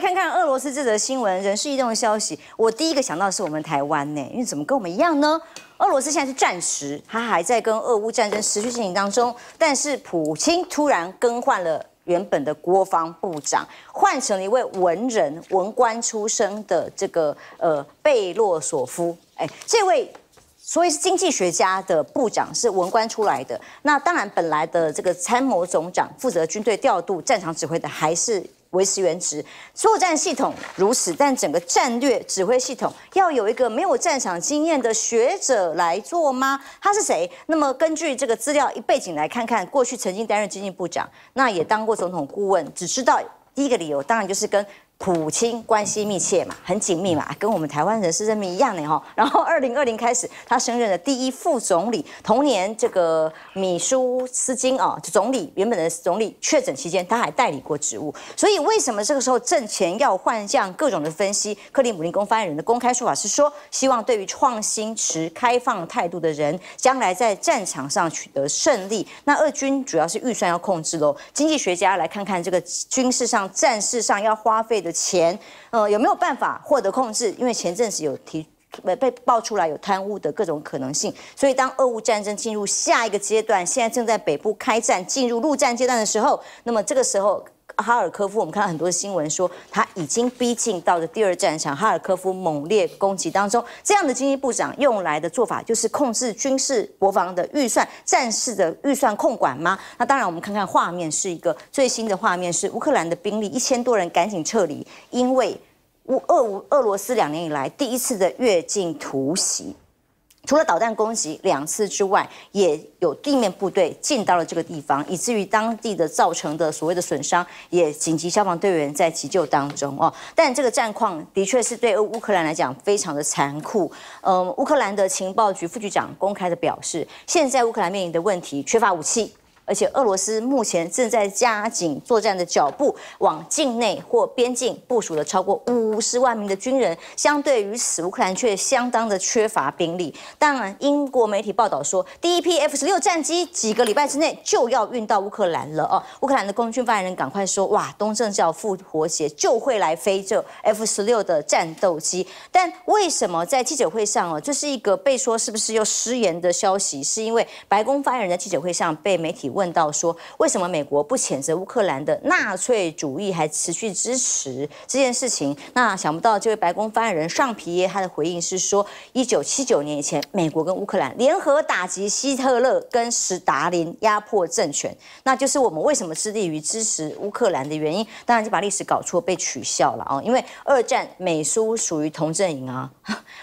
看看俄罗斯这则新闻，人事异动的消息，我第一个想到是我们台湾呢，因为怎么跟我们一样呢？俄罗斯现在是战时，他还在跟俄乌战争持续进行当中，但是普京突然更换了原本的国防部长，换成了一位文人文官出身的这个呃贝洛索夫，哎，这位所以是经济学家的部长是文官出来的，那当然本来的这个参谋总长负责军队调度、战场指挥的还是。维持原职，作战系统如此，但整个战略指挥系统要有一个没有战场经验的学者来做吗？他是谁？那么根据这个资料一背景来看看，过去曾经担任经济部长，那也当过总统顾问，只知道第一个理由，当然就是跟。普清关系密切嘛，很紧密嘛，跟我们台湾人事任命一样的哈。然后二零二零开始，他升任了第一副总理。同年，这个米舒斯金啊，总理原本的总理确诊期间，他还代理过职务。所以为什么这个时候挣钱要换将？各种的分析，克里姆林宫发言人的公开说法是说，希望对于创新持开放态度的人，将来在战场上取得胜利。那俄军主要是预算要控制喽。经济学家来看看这个军事上、战事上要花费的。钱，呃，有没有办法获得控制？因为前阵子有提，被爆出来有贪污的各种可能性，所以当俄乌战争进入下一个阶段，现在正在北部开战，进入陆战阶段的时候，那么这个时候。哈尔科夫，我们看到很多新闻说，他已经逼近到了第二战场。哈尔科夫猛烈攻击当中，这样的经济部长用来的做法，就是控制军事国防的预算、战士的预算控管吗？那当然，我们看看画面，是一个最新的画面，是乌克兰的兵力一千多人赶紧撤离，因为乌俄乌俄罗斯两年以来第一次的越境突袭。除了导弹攻击两次之外，也有地面部队进到了这个地方，以至于当地的造成的所谓的损伤，也紧急消防队员在急救当中哦。但这个战况的确是对乌克兰来讲非常的残酷。嗯，乌克兰的情报局副局长公开的表示，现在乌克兰面临的问题缺乏武器。而且俄罗斯目前正在加紧作战的脚步，往境内或边境部署了超过五十万名的军人。相对于此，乌克兰却相当的缺乏兵力。当然，英国媒体报道说，第一批 F 十六战机几个礼拜之内就要运到乌克兰了。哦，乌克兰的空军发言人赶快说：“哇，东正教复活节就会来飞这 F 十六的战斗机。”但为什么在记者会上哦，这是一个被说是不是又失言的消息？是因为白宫发言人在记者会上被媒体问。问到说，为什么美国不谴责乌克兰的纳粹主义，还持续支持这件事情？那想不到这位白宫发言人尚皮耶他的回应是说，一九七九年以前，美国跟乌克兰联合打击希特勒跟史达林压迫政权，那就是我们为什么致力于支持乌克兰的原因。当然，就把历史搞错被取笑了啊，因为二战美苏属于同阵营啊。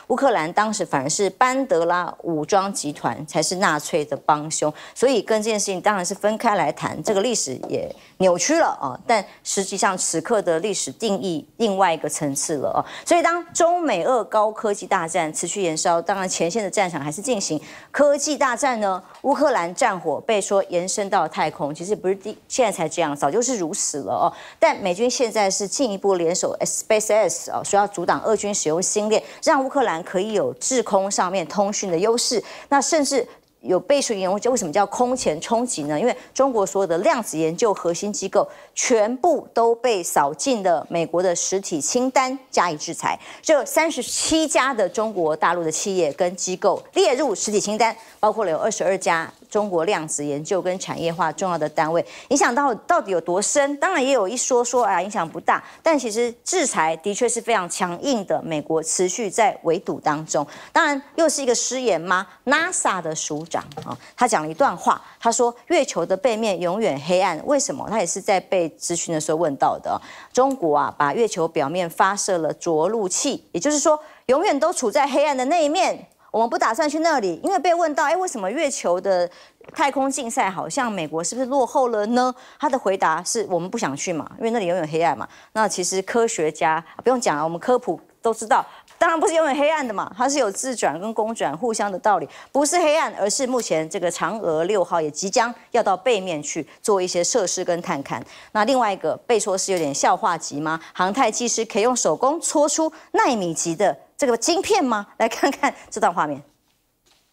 乌克兰当时反而是班德拉武装集团才是纳粹的帮凶，所以跟这件事情当然是分开来谈。这个历史也扭曲了啊！但实际上此刻的历史定义另外一个层次了啊！所以，当中美俄高科技大战持续燃烧，当然前线的战场还是进行科技大战呢。乌克兰战火被说延伸到太空，其实不是第现在才这样，早就是如此了哦。但美军现在是进一步联手 SpaceX 啊，说要阻挡俄军使用星链，让乌克兰。然可以有制空上面通讯的优势，那甚至有背水研究，为什么叫空前冲击呢？因为中国所有的量子研究核心机构全部都被扫进了美国的实体清单，加以制裁。这三十七家的中国大陆的企业跟机构列入实体清单，包括了有二十二家。中国量子研究跟产业化重要的单位，影响到到底有多深？当然也有一说说，哎影响不大。但其实制裁的确是非常强硬的，美国持续在围堵当中。当然又是一个失言吗？NASA 的署长啊，他讲了一段话，他说月球的背面永远黑暗，为什么？他也是在被咨询的时候问到的。中国啊，把月球表面发射了着陆器，也就是说，永远都处在黑暗的那一面。我们不打算去那里，因为被问到，哎，为什么月球的太空竞赛好像美国是不是落后了呢？他的回答是我们不想去嘛，因为那里永远黑暗嘛。那其实科学家不用讲了，我们科普都知道，当然不是永远黑暗的嘛，它是有自转跟公转互相的道理，不是黑暗，而是目前这个嫦娥六号也即将要到背面去做一些设施跟探勘。那另外一个被说是有点笑话级吗？航太技师可以用手工搓出纳米级的。这个晶片吗？来看看这段画面。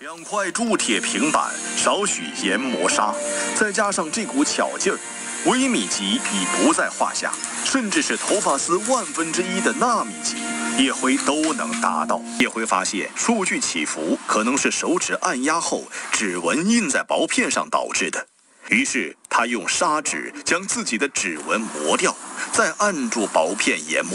两块铸铁平板，少许研磨砂，再加上这股巧劲儿，微米级已不在话下，甚至是头发丝万分之一的纳米级，叶辉都能达到。叶辉发现数据起伏可能是手指按压后指纹印在薄片上导致的，于是他用砂纸将自己的指纹磨掉，再按住薄片研磨。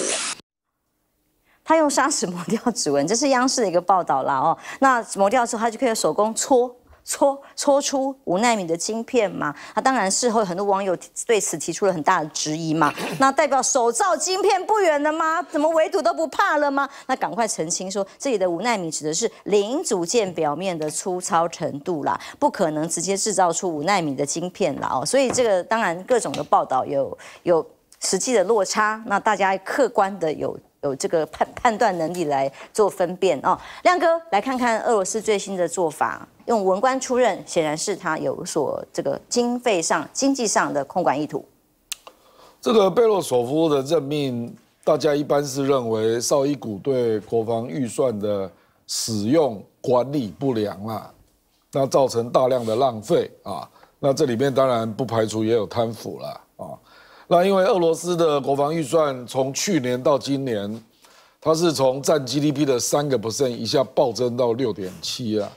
他用砂石磨掉指纹，这是央视的一个报道啦哦。那磨掉之后，他就可以手工搓搓搓出五纳米的晶片嘛？那当然，事后很多网友对此提出了很大的质疑嘛。那代表手造晶片不远了吗？怎么围堵都不怕了吗？那赶快澄清，说这里的五纳米指的是零组件表面的粗糙程度啦，不可能直接制造出五纳米的晶片啦哦。所以这个当然各种的报道有有实际的落差，那大家客观的有。有这个判判断能力来做分辨哦，亮哥，来看看俄罗斯最新的做法，用文官出任，显然是他有所这个经费上、经济上的控管意图。这个贝洛索夫的任命，大家一般是认为邵一股对国防预算的使用管理不良啦，那造成大量的浪费啊，那这里面当然不排除也有贪腐了。那因为俄罗斯的国防预算从去年到今年，它是从占 GDP 的三个 percent 一下暴增到六点七啊，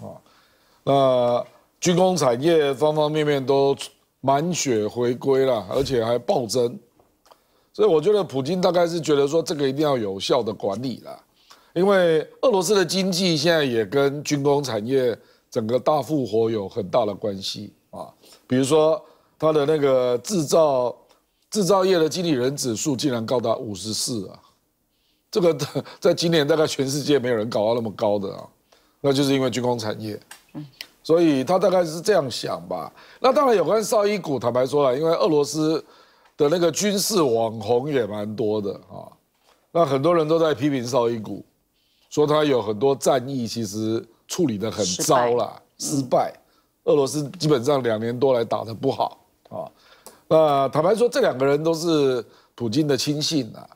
啊，那军工产业方方面面都满血回归了，而且还暴增，所以我觉得普京大概是觉得说这个一定要有效的管理了，因为俄罗斯的经济现在也跟军工产业整个大复活有很大的关系啊，比如说它的那个制造。制造业的经理人指数竟然高达五十四啊！这个 在今年大概全世界没有人搞到那么高的啊，那就是因为军工产业。嗯，所以他大概是这样想吧。那当然有关绍伊古，坦白说了，因为俄罗斯的那个军事网红也蛮多的啊，那很多人都在批评绍伊古，说他有很多战役其实处理得很糟啦，失败。俄罗斯基本上两年多来打得不好啊。那坦白说，这两个人都是普京的亲信啊，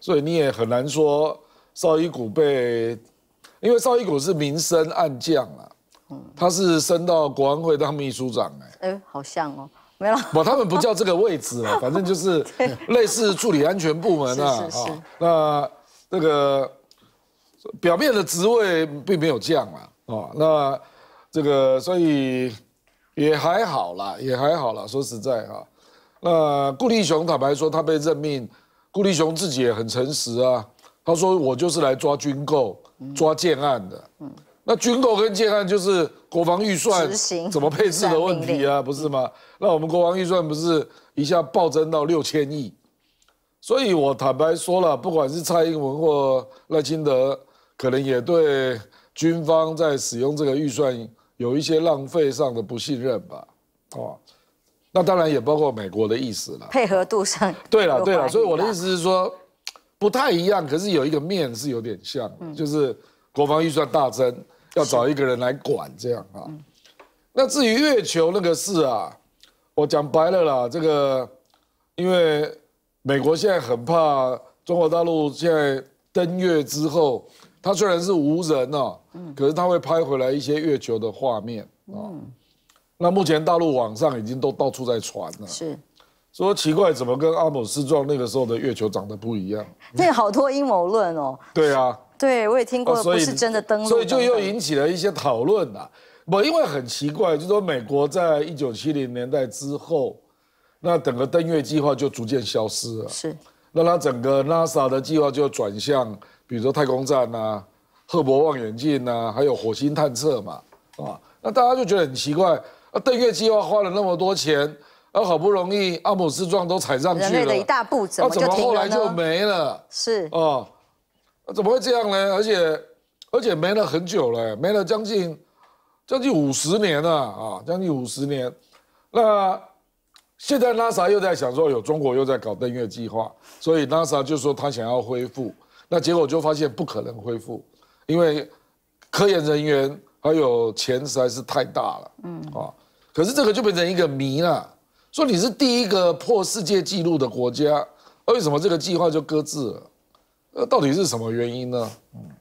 所以你也很难说邵一谷被，因为邵一谷是明升暗降啊，他是升到国安会当秘书长，哎，哎，好像哦，没有，不，他们不叫这个位置啊，反正就是类似助理安全部门啊，是是是，那这个表面的职位并没有降嘛，哦，那这个所以也还好啦，也还好啦。说实在哈。那顾立雄坦白说，他被任命，顾立雄自己也很诚实啊。他说：“我就是来抓军购、抓建案的。”嗯，那军购跟建案就是国防预算怎么配置的问题啊，不是吗？那我们国防预算不是一下暴增到六千亿，所以我坦白说了，不管是蔡英文或赖清德，可能也对军方在使用这个预算有一些浪费上的不信任吧。哦。那当然也包括美国的意思了，配合度上。对了，对了，所以我的意思是说，不太一样，可是有一个面是有点像，就是国防预算大增，要找一个人来管这样啊。那至于月球那个事啊，我讲白了啦，这个因为美国现在很怕中国大陆现在登月之后，它虽然是无人啊，嗯，可是它会拍回来一些月球的画面啊。那目前大陆网上已经都到处在传了，是，说奇怪怎么跟阿姆斯壮那个时候的月球长得不一样？那 好多阴谋论哦。对啊，对我也听过，不是真的登月，所以就又引起了一些讨论啦。不，因为很奇怪，就说美国在一九七零年代之后，那整个登月计划就逐渐消失了。是，那它整个 NASA 的计划就转向，比如说太空站啊、赫伯望远镜啊，还有火星探测嘛，啊，那大家就觉得很奇怪。啊！登月计划花了那么多钱，啊，好不容易阿姆斯壮都踩上去了，人类的一大步，怎么就后来就没了？是啊，怎么会这样呢？而且而且没了很久了，没了将近将近五十年了啊，将近五十年。那现在 NASA 又在想说，有中国又在搞登月计划，所以 NASA 就说他想要恢复，那结果就发现不可能恢复，因为科研人员还有钱实在是太大了，嗯啊。可是这个就变成一个谜了。说你是第一个破世界纪录的国家，为什么这个计划就搁置了？呃，到底是什么原因呢？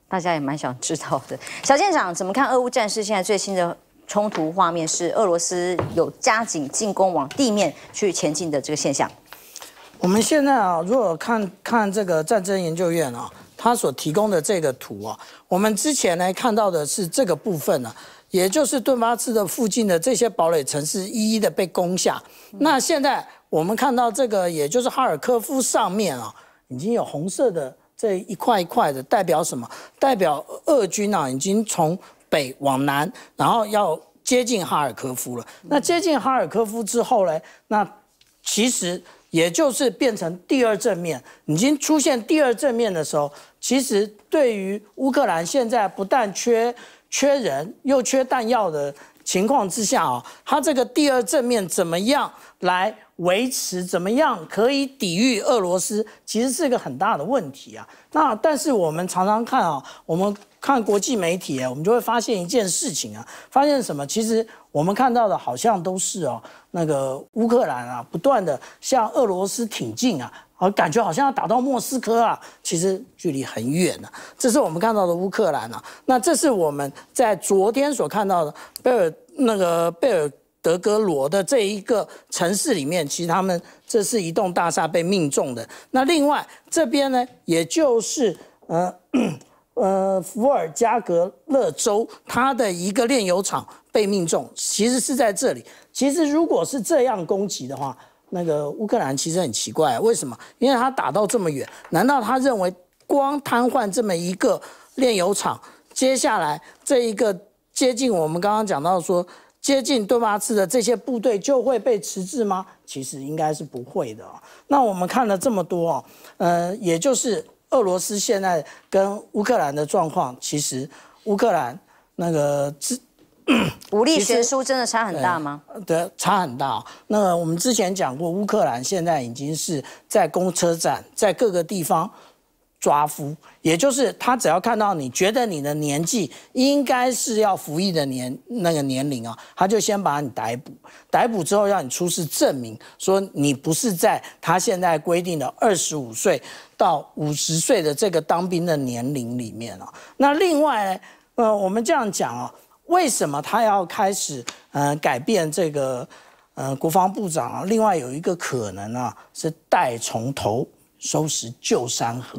大家也蛮想知道的。小舰长，怎么看俄乌战事现在最新的冲突画面？是俄罗斯有加紧进攻往地面去前进的这个现象？我们现在啊，如果看看这个战争研究院啊，它所提供的这个图啊，我们之前呢看到的是这个部分呢。也就是顿巴斯的附近的这些堡垒城市，一一的被攻下。那现在我们看到这个，也就是哈尔科夫上面啊，已经有红色的这一块一块的，代表什么？代表俄军啊，已经从北往南，然后要接近哈尔科夫了。那接近哈尔科夫之后呢？那其实也就是变成第二正面，已经出现第二正面的时候，其实对于乌克兰现在不但缺。缺人又缺弹药的情况之下啊，他这个第二正面怎么样来维持？怎么样可以抵御俄罗斯？其实是一个很大的问题啊。那但是我们常常看啊，我们看国际媒体，我们就会发现一件事情啊，发现什么？其实我们看到的好像都是哦，那个乌克兰啊，不断的向俄罗斯挺进啊。而感觉好像要打到莫斯科啊，其实距离很远的。这是我们看到的乌克兰啊，那这是我们在昨天所看到的贝尔那个贝尔德格罗的这一个城市里面，其实他们这是一栋大厦被命中的。那另外这边呢，也就是呃 呃伏尔加格勒州它的一个炼油厂被命中，其实是在这里。其实如果是这样攻击的话。那个乌克兰其实很奇怪，为什么？因为他打到这么远，难道他认为光瘫痪这么一个炼油厂，接下来这一个接近我们刚刚讲到说接近顿巴斯的这些部队就会被迟滞吗？其实应该是不会的。那我们看了这么多哦，呃，也就是俄罗斯现在跟乌克兰的状况，其实乌克兰那个之。武力悬殊真的差很大吗？对，差很大。那我们之前讲过，乌克兰现在已经是在公车站，在各个地方抓夫，也就是他只要看到你觉得你的年纪应该是要服役的年那个年龄啊，他就先把你逮捕。逮捕之后，让你出示证明，说你不是在他现在规定的二十五岁到五十岁的这个当兵的年龄里面啊。那另外，呃，我们这样讲啊，为什么他要开始呃改变这个呃国防部长？另外有一个可能啊，是带从头收拾旧山河，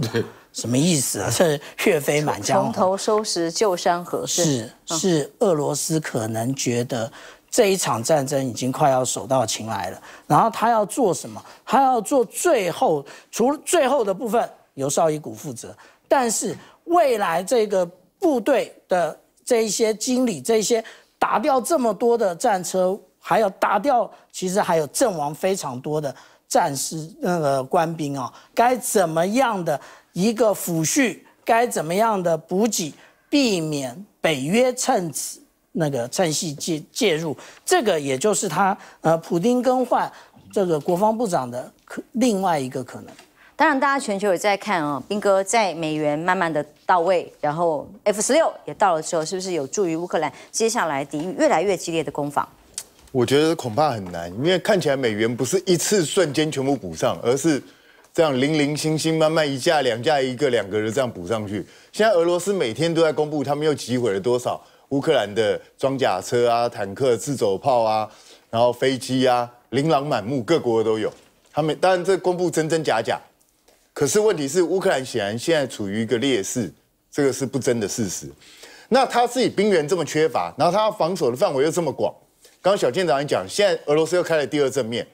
什么意思啊？这是岳飞满江。从头收拾旧山河是是俄罗斯可能觉得这一场战争已经快要手到擒来了，然后他要做什么？他要做最后除最后的部分由绍伊古负责，但是未来这个部队的。这一些经理，这一些打掉这么多的战车，还有打掉，其实还有阵亡非常多的战士那个官兵啊，该怎么样的一个抚恤，该怎么样的补给，避免北约趁此那个趁隙介介入，这个也就是他呃，普京更换这个国防部长的可另外一个可能。当然，大家全球也在看啊，兵哥在美元慢慢的到位，然后 F 十六也到了之后，是不是有助于乌克兰接下来抵御越来越激烈的攻防？我觉得恐怕很难，因为看起来美元不是一次瞬间全部补上，而是这样零零星星、慢慢一架两架一个两个的这样补上去。现在俄罗斯每天都在公布他们又击毁了多少乌克兰的装甲车啊、坦克、自走炮啊，然后飞机啊，琳琅满目，各国都有。他们当然这公布真真假假。可是问题是，乌克兰显然现在处于一个劣势，这个是不争的事实。那他自己兵源这么缺乏，然后他防守的范围又这么广，刚刚小舰长也讲，现在俄罗斯又开了第二正面，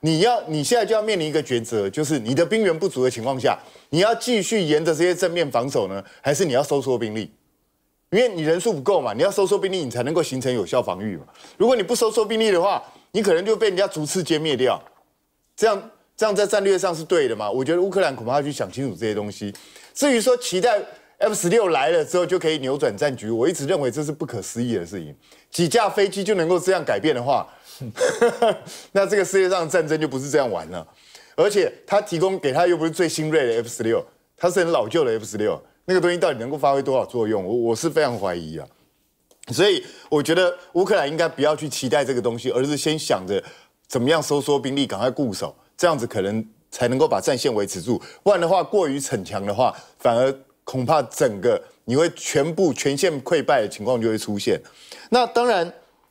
你要你现在就要面临一个抉择，就是你的兵源不足的情况下，你要继续沿着这些正面防守呢，还是你要收缩兵力？因为你人数不够嘛，你要收缩兵力，你才能够形成有效防御嘛。如果你不收缩兵力的话，你可能就被人家逐次歼灭掉，这样。这样在战略上是对的嘛？我觉得乌克兰恐怕要去想清楚这些东西。至于说期待 F 十六来了之后就可以扭转战局，我一直认为这是不可思议的事情。几架飞机就能够这样改变的话，那这个世界上战争就不是这样玩了。而且他提供给他又不是最新锐的 F 十六，他是很老旧的 F 十六，那个东西到底能够发挥多少作用？我我是非常怀疑啊。所以我觉得乌克兰应该不要去期待这个东西，而是先想着怎么样收缩兵力，赶快固守。这样子可能才能够把战线维持住，不然的话过于逞强的话，反而恐怕整个你会全部全线溃败的情况就会出现。那当然，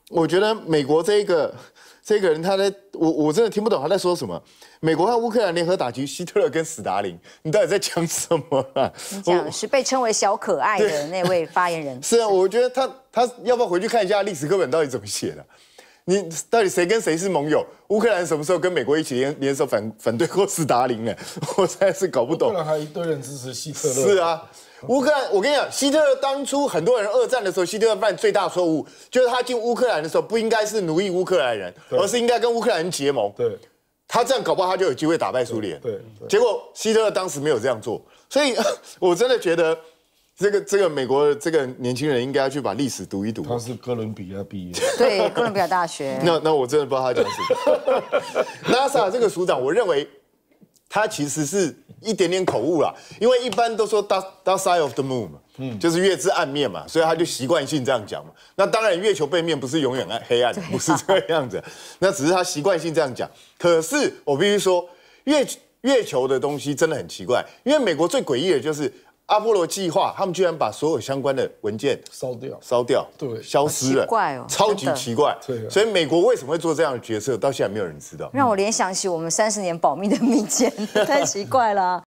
我觉得美国这个 这个人他在我我真的听不懂他在说什么。美国和乌克兰联合打击希特勒跟斯大林，你到底在讲什么啊？讲的是被称为小可爱的那位发言人。是啊，我觉得他他要不要回去看一下历史课本到底怎么写的？你到底谁跟谁是盟友？乌克兰什么时候跟美国一起联联手反反对过斯大林呢？我实在是搞不懂。乌克兰还一堆人支持希特勒。是啊，乌克兰，我跟你讲，希特勒当初很多人二战的时候，希特勒犯最大错误就是他进乌克兰的时候不应该是奴役乌克兰人，而是应该跟乌克兰人结盟。对，他这样搞不好他就有机会打败苏联。对，结果希特勒当时没有这样做，所以 我真的觉得。这个这个美国这个年轻人应该要去把历史读一读。他是哥伦比亚毕业。对哥伦比亚大学。那那我真的不知道他讲什么。NASA 这个署长，我认为他其实是一点点口误啦，因为一般都说 dark side of the moon，嗯，就是月之暗面嘛，所以他就习惯性这样讲嘛。那当然月球背面不是永远暗黑暗，不是这样子，那只是他习惯性这样讲。可是我必须说，月月球的东西真的很奇怪，因为美国最诡异的就是。阿波罗计划，他们居然把所有相关的文件烧掉，烧掉，对，消失了，怪哦，超级奇怪。对，所以美国为什么会做这样的决策，到现在没有人知道。让我联想起我们三十年保密的密件，太奇怪了。